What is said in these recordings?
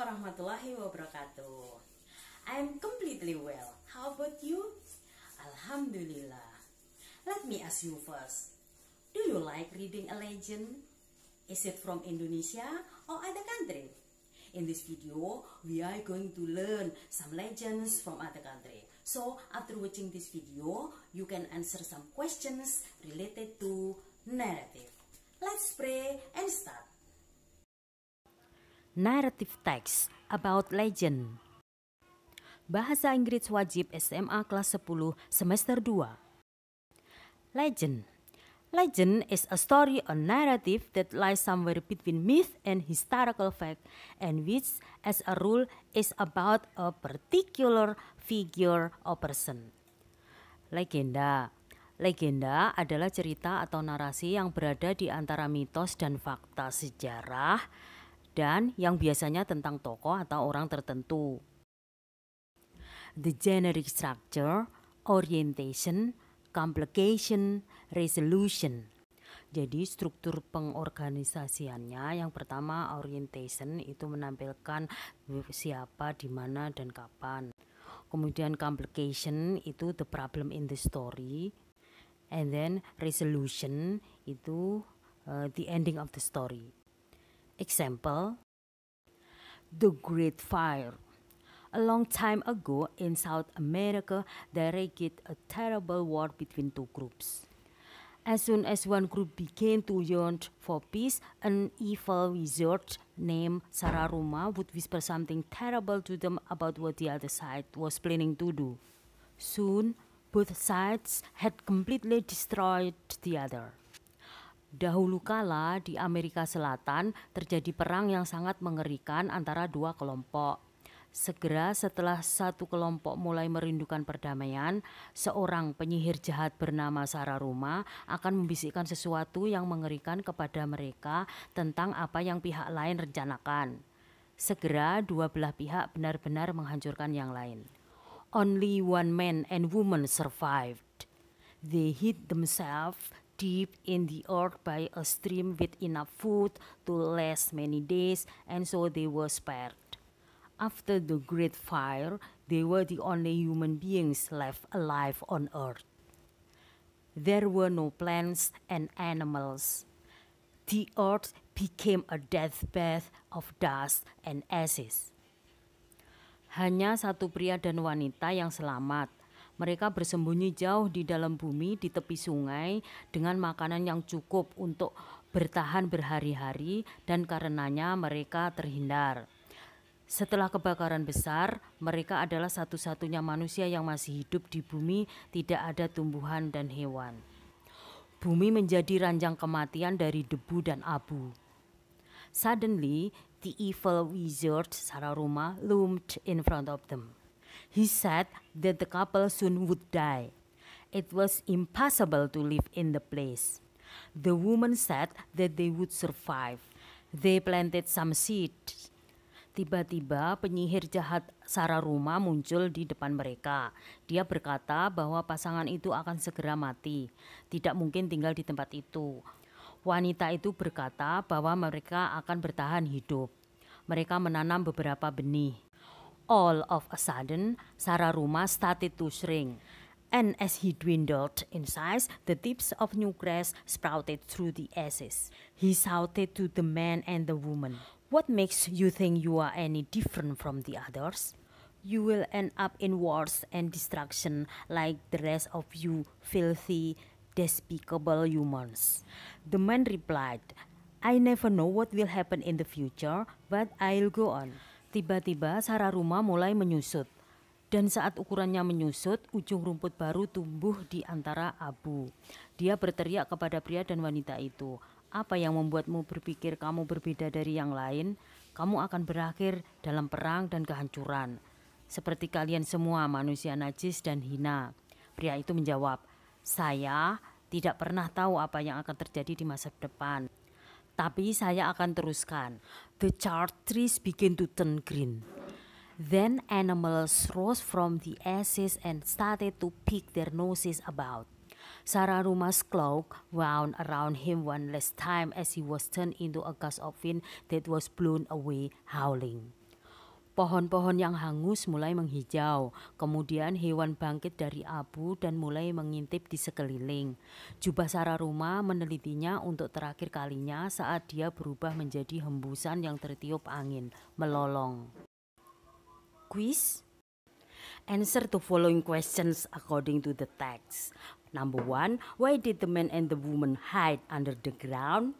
warahmatullahi wabarakatuh. I'm completely well. How about you? Alhamdulillah. Let me ask you first. Do you like reading a legend? Is it from Indonesia or other country? In this video, we are going to learn some legends from other country. So, after watching this video, you can answer some questions related to narrative. Let's pray and start narrative text about legend. Bahasa Inggris wajib SMA kelas 10 semester 2. Legend. Legend is a story or narrative that lies somewhere between myth and historical fact and which as a rule is about a particular figure or person. Legenda. Legenda adalah cerita atau narasi yang berada di antara mitos dan fakta sejarah dan yang biasanya tentang tokoh atau orang tertentu. The generic structure, orientation, complication, resolution. Jadi struktur pengorganisasiannya yang pertama orientation itu menampilkan siapa, di mana dan kapan. Kemudian complication itu the problem in the story. And then resolution itu uh, the ending of the story. Example The Great Fire. A long time ago in South America, there raged a terrible war between two groups. As soon as one group began to yearn for peace, an evil wizard named Sararuma would whisper something terrible to them about what the other side was planning to do. Soon, both sides had completely destroyed the other. Dahulu kala di Amerika Selatan terjadi perang yang sangat mengerikan antara dua kelompok. Segera setelah satu kelompok mulai merindukan perdamaian, seorang penyihir jahat bernama Sarah Ruma akan membisikkan sesuatu yang mengerikan kepada mereka tentang apa yang pihak lain rencanakan. Segera dua belah pihak benar-benar menghancurkan yang lain. Only one man and woman survived. They hid themselves deep in the earth by a stream with enough food to last many days, and so they were spared. After the great fire, they were the only human beings left alive on earth. There were no plants and animals. The earth became a deathbed of dust and ashes. Hanya satu pria dan wanita yang selamat, mereka bersembunyi jauh di dalam bumi, di tepi sungai, dengan makanan yang cukup untuk bertahan berhari-hari, dan karenanya mereka terhindar. Setelah kebakaran besar, mereka adalah satu-satunya manusia yang masih hidup di bumi, tidak ada tumbuhan dan hewan. Bumi menjadi ranjang kematian dari debu dan abu. Suddenly, the evil wizard Sararuma loomed in front of them. He said that the couple soon would die. It was impossible to live in the place. The woman said that they would survive. They planted some seeds. Tiba-tiba penyihir jahat Sarah Ruma muncul di depan mereka. Dia berkata bahwa pasangan itu akan segera mati. Tidak mungkin tinggal di tempat itu. Wanita itu berkata bahwa mereka akan bertahan hidup. Mereka menanam beberapa benih. All of a sudden, Sararuma started to shrink. And as he dwindled in size, the tips of new grass sprouted through the ashes. He shouted to the man and the woman, What makes you think you are any different from the others? You will end up in wars and destruction like the rest of you filthy, despicable humans. The man replied, I never know what will happen in the future, but I'll go on. Tiba-tiba sarah rumah mulai menyusut. Dan saat ukurannya menyusut, ujung rumput baru tumbuh di antara abu. Dia berteriak kepada pria dan wanita itu, apa yang membuatmu berpikir kamu berbeda dari yang lain? Kamu akan berakhir dalam perang dan kehancuran. Seperti kalian semua manusia najis dan hina. Pria itu menjawab, saya tidak pernah tahu apa yang akan terjadi di masa depan. tapi saya akan teruskan. The charred trees began to turn green. Then animals rose from the ashes and started to pick their noses about. Sararuma's cloak wound around him one last time as he was turned into a gust of wind that was blown away howling. Pohon-pohon yang hangus mulai menghijau, kemudian hewan bangkit dari abu dan mulai mengintip di sekeliling. Jubah Sarah Rumah menelitinya untuk terakhir kalinya saat dia berubah menjadi hembusan yang tertiup angin, melolong. Quiz? Answer to following questions according to the text. Number one, why did the man and the woman hide under the ground?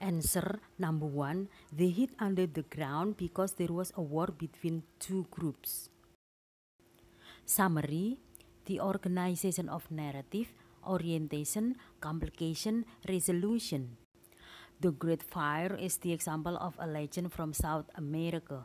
Answer number one, they hid under the ground because there was a war between two groups. Summary The organization of narrative, orientation, complication, resolution. The Great Fire is the example of a legend from South America.